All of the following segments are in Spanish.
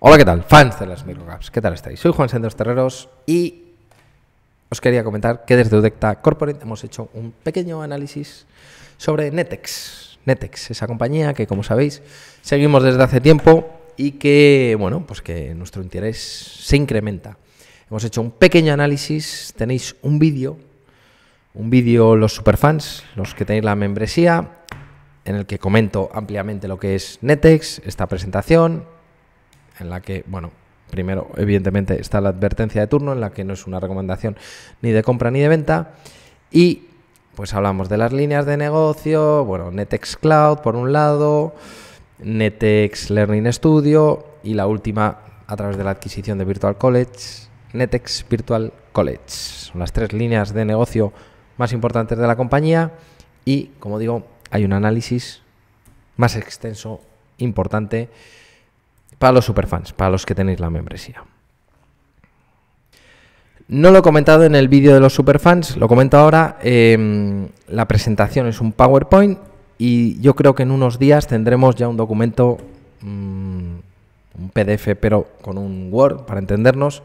Hola, ¿qué tal? Fans de las microcaps, ¿qué tal estáis? Soy Juan Sendos Terreros y os quería comentar que desde Udecta Corporate hemos hecho un pequeño análisis sobre Netex. Netex, esa compañía que, como sabéis, seguimos desde hace tiempo y que, bueno, pues que nuestro interés se incrementa. Hemos hecho un pequeño análisis, tenéis un vídeo, un vídeo los superfans, los que tenéis la membresía, en el que comento ampliamente lo que es Netex, esta presentación, en la que, bueno, primero, evidentemente, está la advertencia de turno, en la que no es una recomendación ni de compra ni de venta. Y pues hablamos de las líneas de negocio, bueno, Netex Cloud por un lado, Netex Learning Studio y la última a través de la adquisición de Virtual College, Netex Virtual College. Son las tres líneas de negocio más importantes de la compañía y, como digo, hay un análisis más extenso, importante para los superfans, para los que tenéis la membresía. No lo he comentado en el vídeo de los superfans, lo comento ahora. Em, la presentación es un PowerPoint y yo creo que en unos días tendremos ya un documento, mm, un PDF, pero con un Word para entendernos,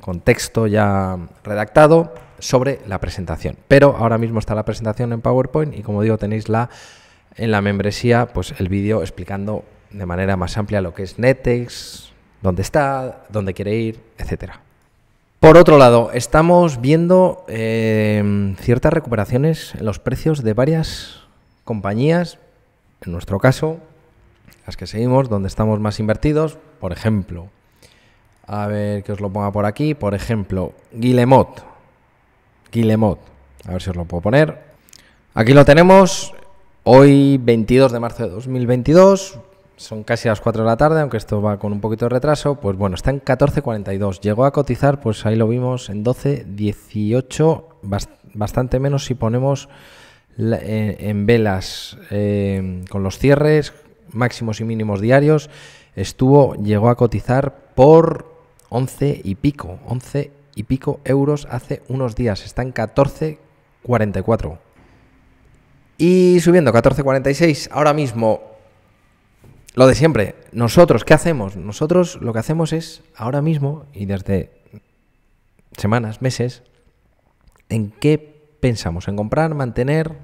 con texto ya redactado sobre la presentación. Pero ahora mismo está la presentación en PowerPoint y como digo tenéis la en la membresía pues el vídeo explicando de manera más amplia lo que es Netex, dónde está, dónde quiere ir, etcétera. Por otro lado, estamos viendo em, ciertas recuperaciones en los precios de varias compañías, en nuestro caso, las que seguimos, donde estamos más invertidos, por ejemplo, a ver que os lo ponga por aquí, por ejemplo, Guillemot, Guillemot, a ver si os lo puedo poner. Aquí lo tenemos, hoy 22 de marzo de 2022, son casi las 4 de la tarde, aunque esto va con un poquito de retraso, pues bueno, está en 14.42. Llegó a cotizar, pues ahí lo vimos, en 12.18, bastante menos si ponemos eh, en velas eh, con los cierres, máximos y mínimos diarios. Estuvo, llegó a cotizar por 11 y pico, 11 y pico euros hace unos días, está en 14.44. Y subiendo 14.46, ahora mismo lo de siempre, nosotros, ¿qué hacemos? Nosotros lo que hacemos es, ahora mismo y desde semanas, meses, ¿en qué pensamos? ¿En comprar, mantener,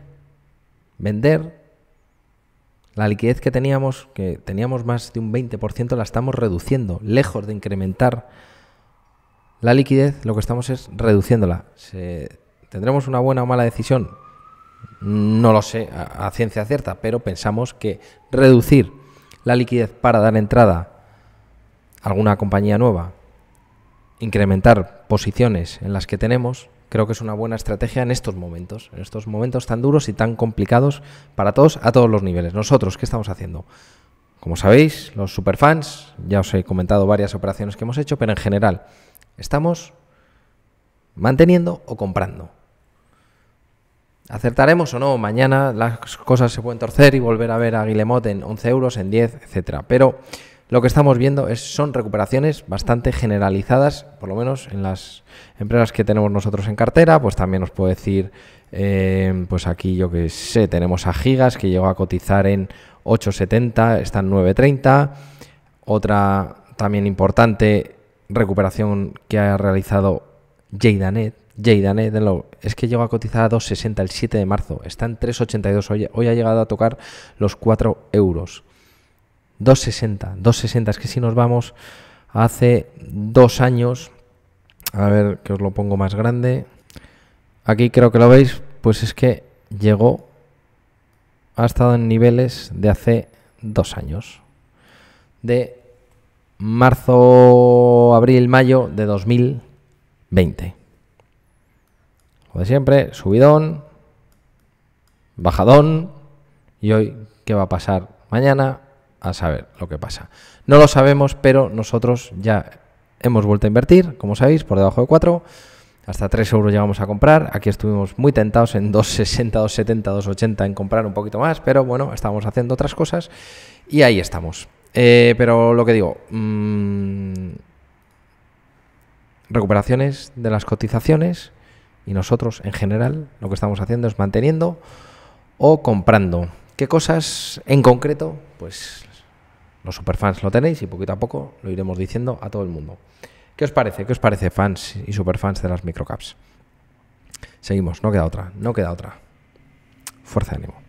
vender? La liquidez que teníamos, que teníamos más de un 20%, la estamos reduciendo. Lejos de incrementar la liquidez, lo que estamos es reduciéndola. ¿Tendremos una buena o mala decisión? No lo sé a, a ciencia cierta, pero pensamos que reducir la liquidez para dar entrada a alguna compañía nueva, incrementar posiciones en las que tenemos, creo que es una buena estrategia en estos momentos, en estos momentos tan duros y tan complicados para todos a todos los niveles. Nosotros, ¿qué estamos haciendo? Como sabéis, los superfans, ya os he comentado varias operaciones que hemos hecho, pero en general estamos manteniendo o comprando. Acertaremos o no, mañana las cosas se pueden torcer y volver a ver a Guillemot en 11 euros, en 10, etcétera. Pero lo que estamos viendo es, son recuperaciones bastante generalizadas, por lo menos en las empresas que tenemos nosotros en cartera, pues también os puedo decir, eh, pues aquí yo que sé, tenemos a Gigas que llegó a cotizar en 8,70, está en 9,30, otra también importante recuperación que ha realizado Jadanet, Jaydan, Es que llegó a cotizar a 2,60 el 7 de marzo. Está en 3,82. Hoy, hoy ha llegado a tocar los 4 euros. 2,60. 2,60. Es que si nos vamos hace dos años. A ver que os lo pongo más grande. Aquí creo que lo veis. Pues es que llegó. Ha estado en niveles de hace dos años. De marzo, abril, mayo de 2020. Como de siempre, subidón, bajadón. Y hoy, ¿qué va a pasar mañana? A saber lo que pasa. No lo sabemos, pero nosotros ya hemos vuelto a invertir, como sabéis, por debajo de 4. Hasta 3 euros llegamos a comprar. Aquí estuvimos muy tentados en 2,60, 2,70, 2,80 en comprar un poquito más, pero bueno, estábamos haciendo otras cosas y ahí estamos. Eh, pero lo que digo, mm, recuperaciones de las cotizaciones, y nosotros en general lo que estamos haciendo es manteniendo o comprando. ¿Qué cosas en concreto? Pues los superfans lo tenéis y poquito a poco lo iremos diciendo a todo el mundo. ¿Qué os parece? ¿Qué os parece fans y superfans de las microcaps? Seguimos, no queda otra, no queda otra. Fuerza de ánimo.